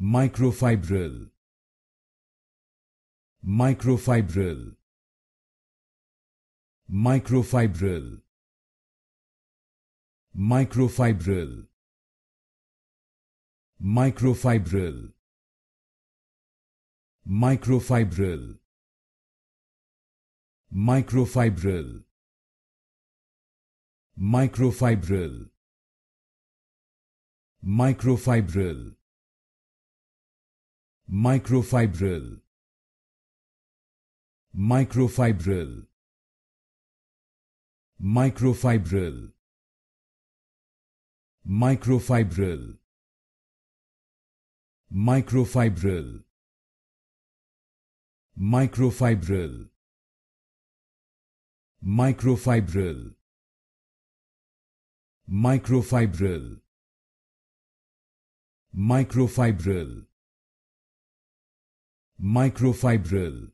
microfibril microfibril microfibril microfibril microfibril microfibril microfibril microfibril microfibril microfibril microfibril microfibril microfibril microfibril microfibril microfibril microfibril microfibril microfibril